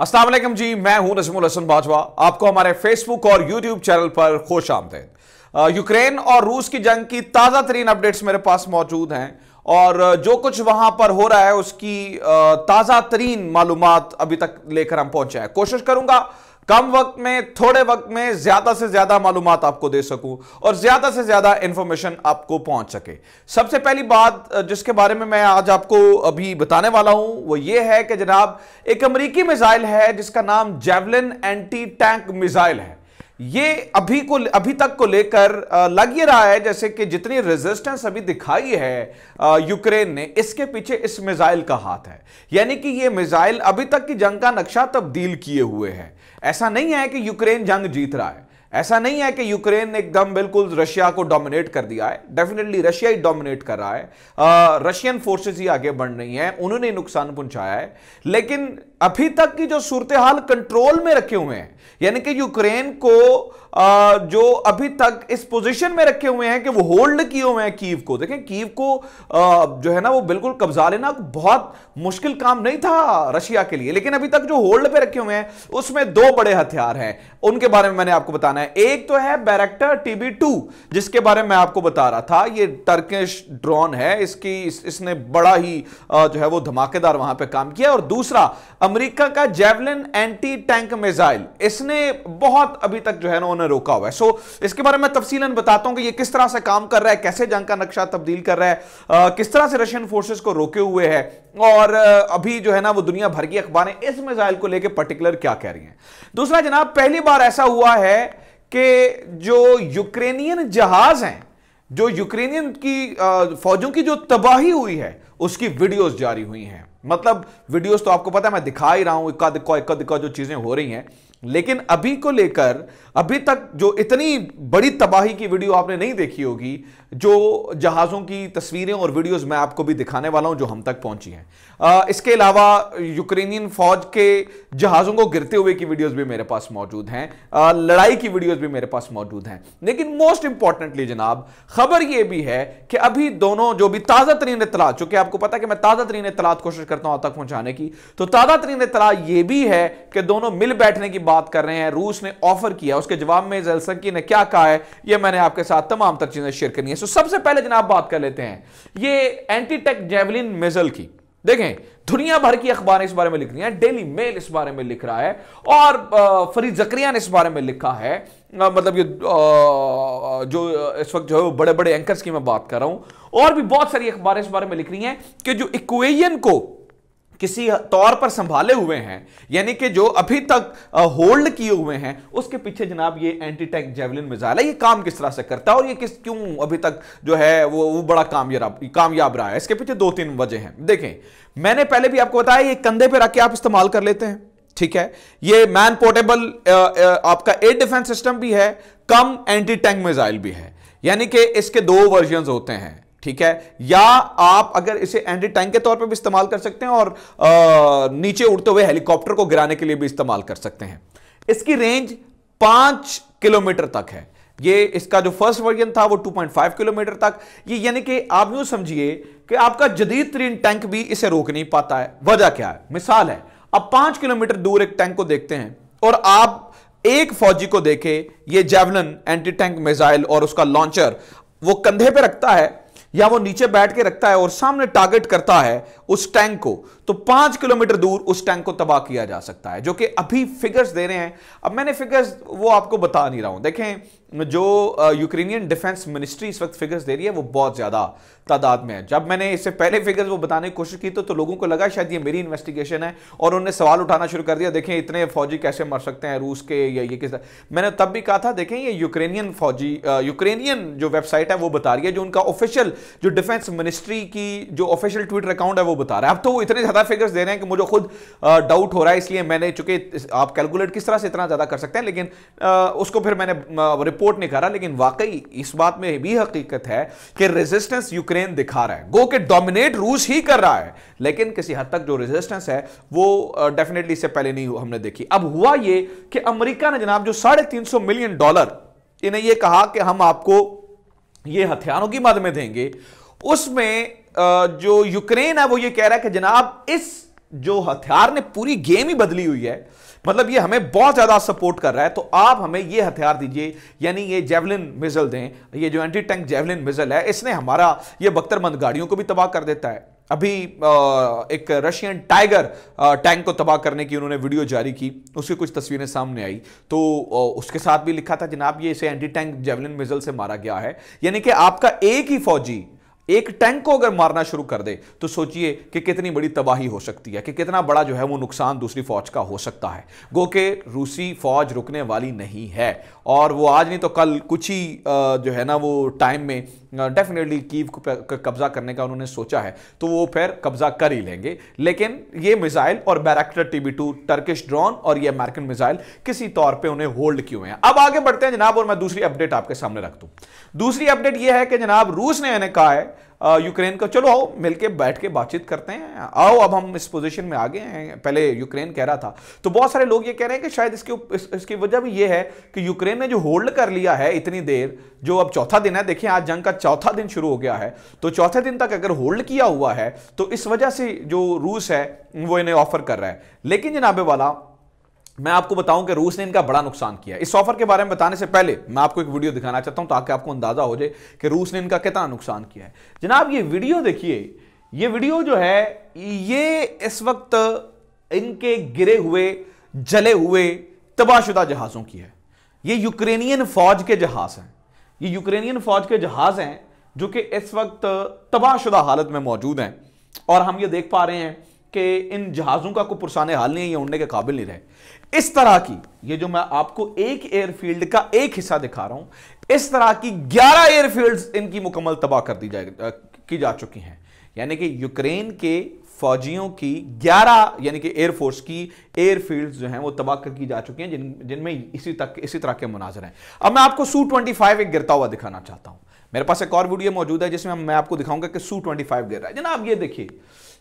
असलम जी मैं हूं नजमुल हसन बाजवा आपको हमारे फेसबुक और यूट्यूब चैनल पर खुश आमदेद यूक्रेन और रूस की जंग की ताज़ा तरीन अपडेट्स मेरे पास मौजूद हैं और जो कुछ वहां पर हो रहा है उसकी ताज़ा तरीन मालूम अभी तक लेकर हम पहुंचे हैं कोशिश करूंगा कम वक्त में थोड़े वक्त में ज्यादा से ज्यादा मालूम आपको दे सकूं और ज्यादा से ज्यादा इंफॉर्मेशन आपको पहुंच सके सबसे पहली बात जिसके बारे में मैं आज आपको अभी बताने वाला हूं वो ये है कि जनाब एक अमरीकी मिसाइल है जिसका नाम जेवलिन एंटी टैंक मिसाइल है ये अभी को अभी तक को लेकर लग ये रहा है जैसे कि जितनी रेजिस्टेंस अभी दिखाई है यूक्रेन ने इसके पीछे इस मिसाइल का हाथ है यानी कि ये मिसाइल अभी तक की जंग का नक्शा तब्दील किए हुए है ऐसा नहीं है कि यूक्रेन जंग जीत रहा है ऐसा नहीं है कि यूक्रेन ने एकदम बिल्कुल रशिया को डोमिनेट कर दिया है डेफिनेटली रशिया ही डोमिनेट कर रहा है रशियन फोर्सेस ही आगे बढ़ रही हैं उन्होंने नुकसान पहुंचाया है लेकिन अभी तक की जो सूरत हाल कंट्रोल में रखे हुए हैं यानी कि यूक्रेन को जो अभी तक इस पोजीशन में रखे हुए हैं कि वो होल्ड किए हुए हैं कीव को देखें कीव को जो है ना वो बिल्कुल कब्जा लेना बहुत मुश्किल काम नहीं था रशिया के लिए लेकिन अभी तक जो होल्ड पे रखे हुए हैं उसमें दो बड़े हथियार हैं उनके बारे में मैंने आपको बताना है एक तो है बैरेक्टर टीबी टू जिसके बारे में आपको बता रहा था ये टर्किश ड्रोन है इसकी इस, इसने बड़ा ही जो है वो धमाकेदार वहां पर काम किया और दूसरा अमरीका का जेवलिन एंटी टैंक मिजाइल इसने बहुत अभी तक जो है ना उन्होंने रोका हुआ है सो इसके बारे में तफसीलन बताता हूं कि ये किस तरह से काम कर रहा है कैसे जंग का नक्शा तब्दील कर रहा है आ, किस तरह से रशियन फोर्सेस को रोके हुए है और अभी जो है ना वो दुनिया भर की अखबारें इस मिजाइल को लेकर पर्टिकुलर क्या कह रही है दूसरा जनाब पहली बार ऐसा हुआ है कि जो यूक्रेनियन जहाज हैं जो यूक्रेनियन की फौजों की जो तबाही हुई है उसकी वीडियोस जारी हुई हैं मतलब वीडियोस तो आपको पता है मैं दिखा ही रहा हूं इक्का दिक्का इक्का दिक्का जो चीजें हो रही हैं लेकिन अभी को लेकर अभी तक जो इतनी बड़ी तबाही की वीडियो आपने नहीं देखी होगी जो जहाज़ों की तस्वीरें और वीडियोस मैं आपको भी दिखाने वाला हूं जो हम तक पहुंची हैं इसके अलावा यूक्रेनियन फौज के जहाज़ों को गिरते हुए की वीडियोस भी मेरे पास मौजूद हैं लड़ाई की वीडियोस भी मेरे पास मौजूद हैं लेकिन मोस्ट इंपॉर्टेंटली जनाब खबर यह भी है कि अभी दोनों जो भी ताज़ा तरीन इतलात चूंकि आपको पता है कि मैं ताज़ा तरीन इतलात कोशिश कर करता हूं तक पहुंचाने की तो ताजा तरीन इतला यह भी है कि दोनों मिल बैठने की बात कर रहे हैं रूस ने ऑफर किया उसके जवाब में जलसंकी ने क्या कहा है यह मैंने आपके साथ तमाम तक चीजें शेयर करनी है सो सबसे पहले जनाब बात कर लेते हैं ये एंटीटेक जेवलिन मिजल की देखें दुनिया भर की अखबारें इस बारे में लिख रही हैं डेली मेल इस बारे में लिख रहा है और फरीद जक्रिया ने इस बारे में लिखा है मतलब ये जो इस वक्त जो है बड़े बड़े एंकर्स की मैं बात कर रहा हूं और भी बहुत सारी अखबारें इस बारे में लिख रही हैं कि जो इक्वेयन को किसी तौर पर संभाले हुए हैं यानी कि जो अभी तक होल्ड किए हुए हैं उसके पीछे जनाब ये एंटी टैंक जेवलिन मिजाइल है ये काम किस तरह से करता है और ये किस क्यों अभी तक जो है वो वो बड़ा कामयाब कामयाब रहा है इसके पीछे दो तीन वजह हैं देखें मैंने पहले भी आपको बताया ये कंधे पर रख के आप इस्तेमाल कर लेते हैं ठीक है ये मैन पोर्टेबल आपका एयर डिफेंस सिस्टम भी है कम एंटी टैंक मिजाइल भी है यानी कि इसके दो वर्जन होते हैं ठीक है या आप अगर इसे एंटी टैंक के तौर पर भी इस्तेमाल कर सकते हैं और आ, नीचे उड़ते हुए हेलीकॉप्टर को गिराने के लिए भी इस्तेमाल कर सकते हैं इसकी रेंज पांच किलोमीटर तक है ये इसका जो फर्स्ट वर्जन था वो 2.5 किलोमीटर तक ये यानी कि आप यूं समझिए कि आपका जदीद तरीन टैंक भी इसे रोक नहीं पाता है वजह क्या है मिसाल है अब पांच किलोमीटर दूर एक टैंक को देखते हैं और आप एक फौजी को देखे ये जेवलन एंटी टैंक मिसाइल और उसका लॉन्चर वो कंधे पे रखता है या वो नीचे बैठ के रखता है और सामने टारगेट करता है उस टैंक को तो पांच किलोमीटर दूर उस टैंक को तबाह किया जा सकता है जो कि अभी फिगर्स दे रहे हैं अब मैंने फिगर्स वो आपको बता नहीं रहा हूं देखें जो यूक्रेनियन डिफेंस मिनिस्ट्री इस वक्त फिगर्स दे रही है वो बहुत ज्यादा तादाद में है जब मैंने इससे पहले फिगर्स वो बताने की कोशिश की तो, तो लोगों को लगा शायद ये मेरी इन्वेस्टिगेशन है और उन्होंने सवाल उठाना शुरू कर दिया देखें इतने फौजी कैसे मर सकते हैं रूस के या ये किस मैंने तब भी कहा था देखें ये यूक्रेनियन फौजी यूक्रेनियन जो वेबसाइट है वो बता रही है जो उनका ऑफिशियल जो डिफेंस मिनिस्ट्री की जो ऑफिशियल ट्विटर अकाउंट है वो बता रहा है अब तो वो इतने ज़्यादा फिगर्स दे रहे हैं कि मुझे खुद डाउट हो रहा है इसलिए मैंने चूंकि आप कैलकुलेट किस तरह से इतना ज़्यादा कर सकते हैं लेकिन उसको फिर मैंने रिपोर्ट नहीं करा लेकिन वाकई इस बात में भी हकीकत है कि रेजिस्टेंस यूक्रेन दिखा रहा है गो के डोमिनेट रूस ही कर रहा है लेकिन किसी हद तक जो रेजिस्टेंस है वो डेफिनेटली इससे पहले नहीं हमने देखी अब हुआ ये कि अमरीका ने जनाब जो साढ़े मिलियन डॉलर इन्हें यह कहा कि हम आपको ये हथियारों की मद में देंगे उसमें जो यूक्रेन है वो ये कह रहा है कि जनाब इस जो हथियार ने पूरी गेम ही बदली हुई है मतलब ये हमें बहुत ज्यादा सपोर्ट कर रहा है तो आप हमें ये हथियार दीजिए यानी ये जेवलिन मिजल दें ये जो एंटी टैंक जेवलिन मिजल है इसने हमारा ये बख्तरमंद गाड़ियों को भी तबाह कर देता है अभी एक रशियन टाइगर टैंक को तबाह करने की उन्होंने वीडियो जारी की उसकी कुछ तस्वीरें सामने आई तो उसके साथ भी लिखा था जनाब ये इसे एंटी टैंक जेवलिन मिजल से मारा गया है यानी कि आपका एक ही फौजी एक टैंक को अगर मारना शुरू कर दे तो सोचिए कि कितनी बड़ी तबाही हो सकती है कि कितना बड़ा जो है वो नुकसान दूसरी फौज का हो सकता है गो के रूसी फौज रुकने वाली नहीं है और वो आज नहीं तो कल कुछ ही जो है ना वो टाइम में डेफिनेटली कीव को कब्जा करने का उन्होंने सोचा है तो वो फिर कब्जा कर ही लेंगे लेकिन ये मिसाइल और Bayraktar TB two Turkish drone और ये अमेरिकन मिसाइल किसी तौर पे उन्हें होल्ड किए हैं अब आगे बढ़ते हैं जनाब और मैं दूसरी अपडेट आपके सामने रख दूं दूसरी अपडेट यह है कि जनाब रूस ने इन्हें कहा है यूक्रेन का चलो आओ मिलके बैठ के बातचीत करते हैं आओ अब हम इस पोजीशन में आ गए हैं पहले यूक्रेन कह रहा था तो बहुत सारे लोग ये कह रहे हैं कि शायद इसके इस, इसकी वजह भी ये है कि यूक्रेन ने जो होल्ड कर लिया है इतनी देर जो अब चौथा दिन है देखिए आज जंग का चौथा दिन शुरू हो गया है तो चौथे दिन तक अगर होल्ड किया हुआ है तो इस वजह से जो रूस है वो इन्हें ऑफर कर रहा है लेकिन जनाबे वाला मैं आपको बताऊं कि रूस ने इनका बड़ा नुकसान किया इस ऑफर के बारे में बताने से पहले मैं आपको एक वीडियो दिखाना चाहता हूं ताकि आपको अंदाजा हो जाए कि रूस ने इनका कितना नुकसान किया है जनाब ये वीडियो देखिए ये वीडियो जो है ये इस वक्त इनके गिरे हुए जले हुए तबाहशुदा जहाज़ों की है ये यूक्रेनियन फौज के जहाज़ हैं ये यूक्रेनियन फौज के जहाज़ हैं जो कि इस वक्त तबाहशुदा हालत में मौजूद हैं और हम ये देख पा रहे हैं कि इन जहाज़ों का कोई पुरसान हाल नहीं है ये उड़ने के काबिल नहीं रहे इस तरह की ये जो मैं आपको एक एयरफील्ड का एक हिस्सा दिखा रहा हूं इस तरह की 11 एयरफील्ड्स इनकी मुकम्मल तबाह कर दी जाए की जा चुकी हैं यानी कि यूक्रेन के फौजियों की 11 यानी कि एयरफोर्स की एयरफील्ड जो हैं वो तबाह कर की जा चुकी हैं जिन जिनमें इसी तक इसी तरह के मुनाजर हैं अब मैं आपको सू ट्वेंटी फाइव एक गिरता हुआ दिखाना चाहता हूँ मेरे पास एक और वीडियो मौजूद है जिसमें मैं आपको दिखाऊंगा कि सू ट्वेंटी फाइव गिर रहा है जनाब ये देखिए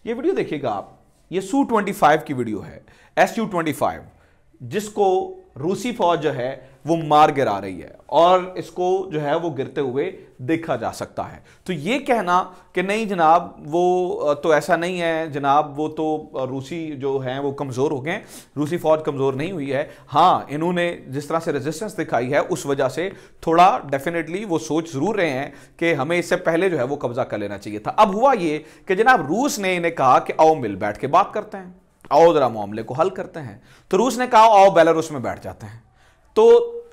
ये वीडियो देखिएगा आप ये सू ट्वेंटी फाइव की वीडियो है एस यू ट्वेंटी फाइव जिसको रूसी फौज जो है वो मार गिरा रही है और इसको जो है वो गिरते हुए देखा जा सकता है तो ये कहना कि नहीं जनाब वो तो ऐसा नहीं है जनाब वो तो रूसी जो हैं वो कमज़ोर हो गए रूसी फ़ौज कमज़ोर नहीं हुई है हाँ इन्होंने जिस तरह से रेजिस्टेंस दिखाई है उस वजह से थोड़ा डेफिनेटली वो सोच ज़रूर रहे हैं कि हमें इससे पहले जो है वो कब्ज़ा कर लेना चाहिए था अब हुआ ये कि जनाब रूस ने इन्हें कहा कि आओ मिल बैठ के बात करते हैं आओ ज़रा मामले को हल करते हैं तो रूस ने कहा आओ बेलारूस में बैठ जाते हैं तो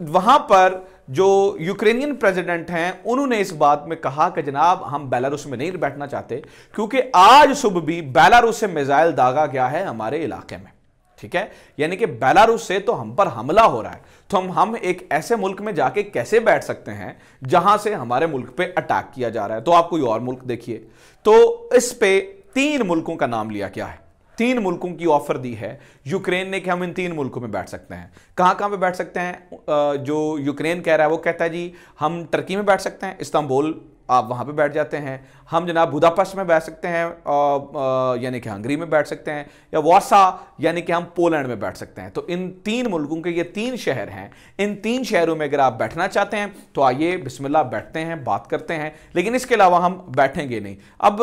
वहां पर जो यूक्रेनियन प्रेसिडेंट हैं उन्होंने इस बात में कहा कि जनाब हम बेलारूस में नहीं बैठना चाहते क्योंकि आज सुबह भी बेलारूस से मिसाइल दागा गया है हमारे इलाके में ठीक है यानी कि बेलारूस से तो हम पर हमला हो रहा है तो हम हम एक ऐसे मुल्क में जाके कैसे बैठ सकते हैं जहां से हमारे मुल्क पे अटैक किया जा रहा है तो आप कोई और मुल्क देखिए तो इस पे तीन मुल्कों का नाम लिया गया है तीन मुल्कों की ऑफर दी है यूक्रेन ने कि हम इन तीन मुल्कों में बैठ सकते हैं कहां कहां पे बैठ सकते हैं जो यूक्रेन कह रहा है वो कहता है जी हम टर्की में बैठ सकते हैं इस्तांबुल आप वहाँ पे बैठ जाते हैं हम जनाब बुदापस में बैठ सकते हैं यानी कि हंगरी में बैठ सकते हैं या वॉसा यानी कि हम पोलैंड में बैठ सकते हैं तो इन तीन मुल्कों के ये तीन शहर हैं इन तीन शहरों में अगर आप बैठना चाहते हैं तो आइए बिस्मिल्लाह बैठते हैं बात करते हैं लेकिन इसके अलावा हम बैठेंगे नहीं अब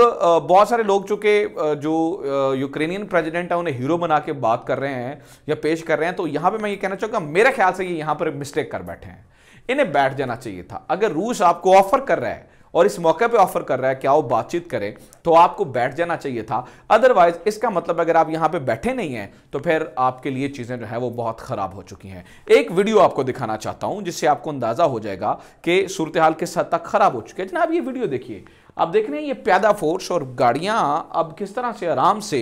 बहुत सारे लोग चूँकि जो यूक्रेनियन प्रेजिडेंट हैं उन्हें हीरो बना के बात कर रहे हैं या पेश कर रहे हैं तो यहाँ पर मैं ये कहना चाहूँगा मेरे ख्याल से ये यहाँ पर मिस्टेक कर बैठे हैं इन्हें बैठ जाना चाहिए था अगर रूस आपको ऑफर कर रहा है और इस मौके पे ऑफर कर रहा है कि आओ बातचीत करें तो आपको बैठ जाना चाहिए था अदरवाइज इसका मतलब अगर आप यहां पे बैठे नहीं हैं तो फिर आपके लिए चीजें जो है वो बहुत खराब हो चुकी हैं एक वीडियो आपको दिखाना चाहता हूं जिससे आपको अंदाजा हो जाएगा कि सूरत हाल किस हद तक खराब हो चुकी है आप ये वीडियो देखिए आप देख रहे हैं ये प्यादा फोर्स और गाड़ियां अब किस तरह से आराम से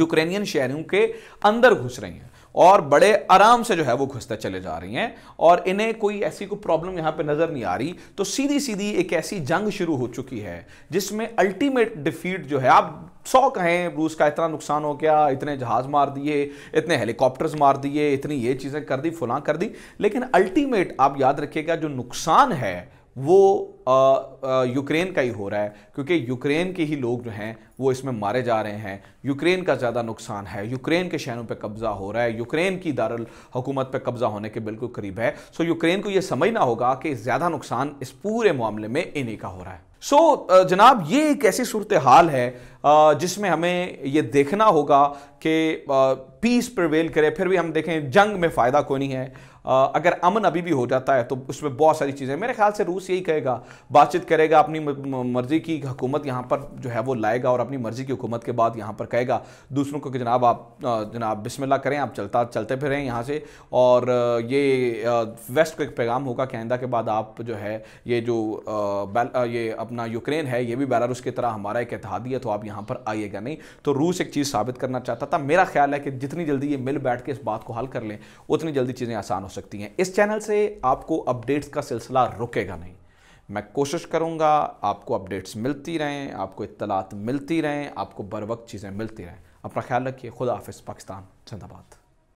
यूक्रेनियन शहरों के अंदर घुस रही हैं और बड़े आराम से जो है वो घुसते चले जा रही हैं और इन्हें कोई ऐसी कोई प्रॉब्लम यहाँ पे नज़र नहीं आ रही तो सीधी सीधी एक ऐसी जंग शुरू हो चुकी है जिसमें अल्टीमेट डिफीट जो है आप सौ कहें रूस का इतना नुकसान हो गया इतने जहाज मार दिए इतने हेलीकॉप्टर्स मार दिए इतनी ये चीज़ें कर दी फुला कर दी लेकिन अल्टीमेट आप याद रखिएगा जो नुकसान है वो यूक्रेन का ही हो रहा है क्योंकि यूक्रेन के ही लोग जो हैं वो इसमें मारे जा रहे हैं यूक्रेन का ज़्यादा नुकसान है यूक्रेन के शहरों पे कब्ज़ा हो रहा है यूक्रेन की दारुल हुकूमत पे कब्ज़ा होने के बिल्कुल करीब है सो यूक्रेन को ये समझना होगा कि ज़्यादा नुकसान इस पूरे मामले में इन्हीं का हो रहा है सो so, जनाब ये एक ऐसी सूरत हाल है जिसमें हमें ये देखना होगा कि पीस प्रवेल करे फिर भी हम देखें जंग में फ़ायदा कोई नहीं है अगर अमन अभी भी हो जाता है तो उसमें बहुत सारी चीज़ें मेरे ख्याल से रूस यही कहेगा बातचीत करेगा अपनी मर्ज़ी की हुकूमत यहाँ पर जो है वो लाएगा और अपनी मर्ज़ी की हुकूमत के बाद यहाँ पर कहेगा दूसरों को कि जनाब आप जनाब बिस्मिल्ला करें आप चलता चलते फिरें यहाँ से और ये वेस्ट को एक पैगाम होगा कहंदा के बाद आप जो है ये जो ये अपना यूक्रेन है ये भी बेलारूस की तरह हमारा एक इतिहादी है तो आप यहाँ पर आइएगा नहीं तो रूस एक चीज़ साबित करना चाहता था मेरा ख्याल है कि जितनी जल्दी ये मिल बैठ के इस बात को हल कर लें उतनी जल्दी चीज़ें आसान हो सकती हैं इस चैनल से आपको अपडेट्स का सिलसिला रुकेगा नहीं मैं कोशिश करूंगा आपको अपडेट्स मिलती रहें आपको इतलात मिलती रहें आपको बर वक्त चीज़ें मिलती रहें अपना ख्याल रखिए खुदा हाफ़ पाकिस्तान जिंदाबाद